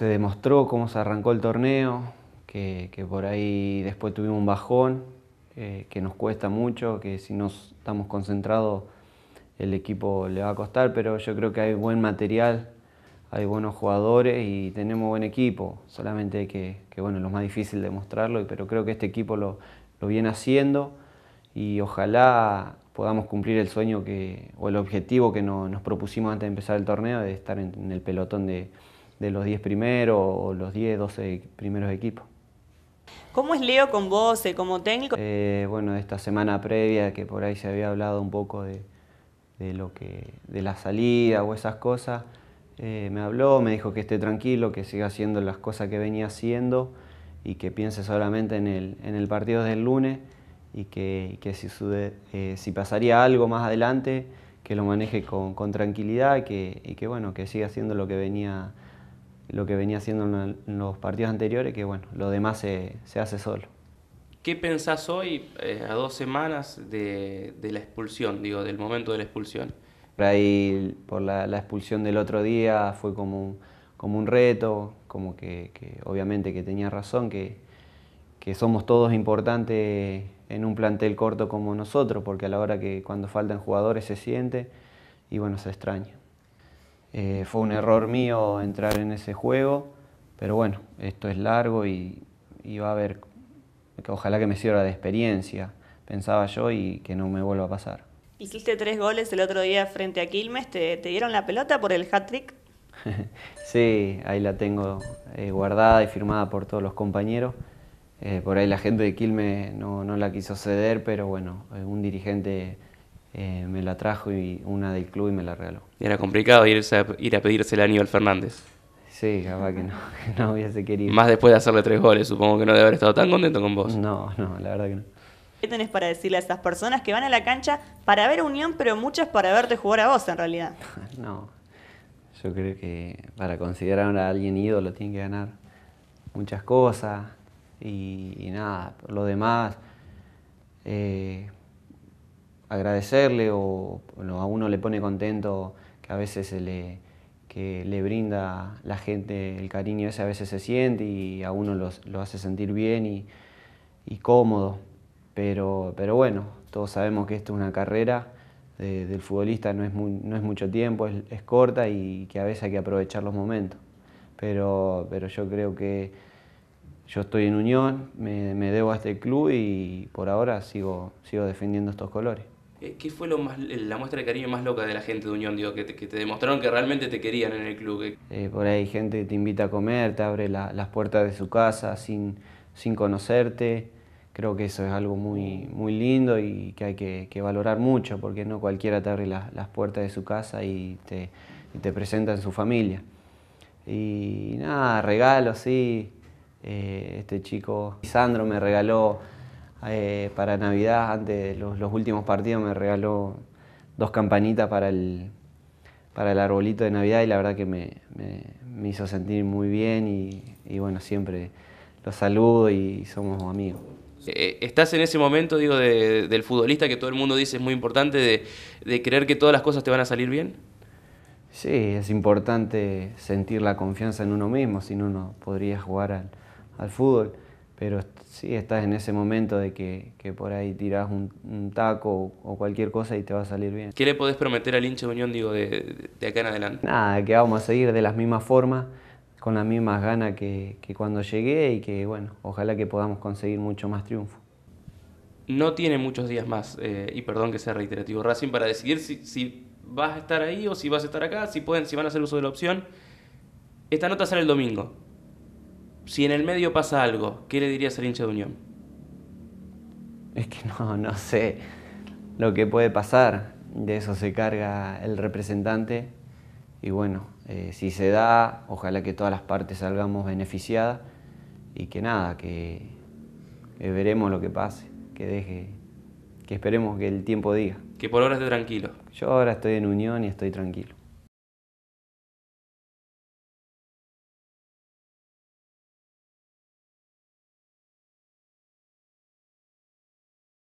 se demostró cómo se arrancó el torneo, que, por ahí después tuvimos un bajón, eh, que nos cuesta mucho, que si no estamos concentrados el equipo le va a costar, pero yo creo que hay buen material, hay buenos jugadores y tenemos buen equipo, solamente que, bueno, lo más difícil demostrarlo, pero creo que este equipo lo, lo viene haciendo y ojalá podamos cumplir el sueño que, o el objetivo que nos propusimos antes de empezar el torneo de estar en el pelotón de, de los 10 primeros o los 10, 12 primeros equipos. ¿Cómo es Leo con vos eh, como técnico? Eh, bueno, esta semana previa que por ahí se había hablado un poco de, de lo que, de la salida o esas cosas, eh, me habló, me dijo que esté tranquilo, que siga haciendo las cosas que venía haciendo y que piense solamente en el, en el partido del lunes y que, que si, si, pasaría algo más adelante, que lo maneje con, con tranquilidad y que, y que, bueno, que siga haciendo lo que venía lo que venía haciendo en los partidos anteriores, que bueno, lo demás se, se hace solo. ¿Qué pensás hoy, eh, a dos semanas de, de, la expulsión, digo, del momento de la expulsión? Por ahí, por la, la expulsión del otro día, fue como un, como un reto, como que, que obviamente que tenía razón, que, que somos todos importantes en un plantel corto como nosotros, porque a la hora que cuando faltan jugadores se siente y bueno, se extraña. Eh, fue un error mío entrar en ese juego, pero bueno, esto es largo y, va a haber, ojalá que me sirva de experiencia, pensaba yo, y que no me vuelva a pasar. Hiciste tres goles el otro día frente a Quilmes, ¿te, dieron la pelota por el hat-trick? sí, ahí la tengo eh, guardada y firmada por todos los compañeros. Eh, por ahí la gente de Quilmes no la quiso ceder, pero bueno, un dirigente eh, me la trajo y una del club y me la regaló. Era complicado irse a, ir a pedírsela a Aníbal Fernández. Sí, capaz que no, que no hubiese querido. Más después de hacerle tres goles, supongo que no debe haber estado tan contento con vos. No, no, la verdad que no. ¿Qué tenés para decirle a esas personas que van a la cancha para ver Unión, pero muchas para verte jugar a vos en realidad? No, yo creo que para considerar a alguien ídolo tiene que ganar muchas cosas y, nada, lo demás, eh, agradecerle o a uno le pone contento que a veces se le, le brinda la gente el cariño ese a veces se siente y a uno lo hace sentir bien y, cómodo. Pero, pero bueno, todos sabemos que esto es una carrera del futbolista, no es, no es mucho tiempo, es, corta y que a veces hay que aprovechar los momentos. Pero, pero yo creo que yo estoy en unión, me, me debo a este club y por ahora sigo, sigo defendiendo estos colores. Eh, ¿Qué fue la muestra de cariño más loca de la gente de Unión, digo, que te, demostraron que realmente te querían en el club? Eh, por ahí gente te invita a comer, te abre las puertas de su casa sin, conocerte. Creo que eso es algo muy, muy lindo y que hay que, valorar mucho, porque no cualquiera te abre las puertas de su casa y te, presenta en su familia. Y nada, regalo, sí. Eh, este chico, Sandro, me regaló eh, para Navidad, antes de los, últimos partidos, me regaló dos campanitas para el, para el arbolito de Navidad y la verdad que me, hizo sentir muy bien y, bueno, siempre los saludo y somos amigos. Eh, estás en ese momento, digo, del futbolista que todo el mundo dice es muy importante, de, creer que todas las cosas te van a salir bien. Sí, es importante sentir la confianza en uno mismo, si no, no podría jugar al fútbol pero sí estás en ese momento de que, por ahí tirás un, taco o, cualquier cosa y te va a salir bien. ¿Qué le podés prometer al hincha de Unión, digo, de, acá en adelante? Nada, que vamos a seguir de las mismas formas, con las mismas ganas que, cuando llegué y que, bueno, ojalá que podamos conseguir mucho más triunfo. No tiene muchos días más, eh, y perdón que sea reiterativo, Racing, para decidir si, vas a estar ahí o si vas a estar acá, si, pueden, si van a hacer uso de la opción. Esta nota sale el domingo si en el medio pasa algo, ¿qué le dirías al hincha de Unión? Es que no, no sé lo que puede pasar. De eso se carga el representante. Y bueno, eh, si se da, ojalá que todas las partes salgamos beneficiadas y que nada, que, veremos lo que pase, que deje, que esperemos que el tiempo diga. Que por ahora esté tranquilo. Yo ahora estoy en Unión y estoy tranquilo.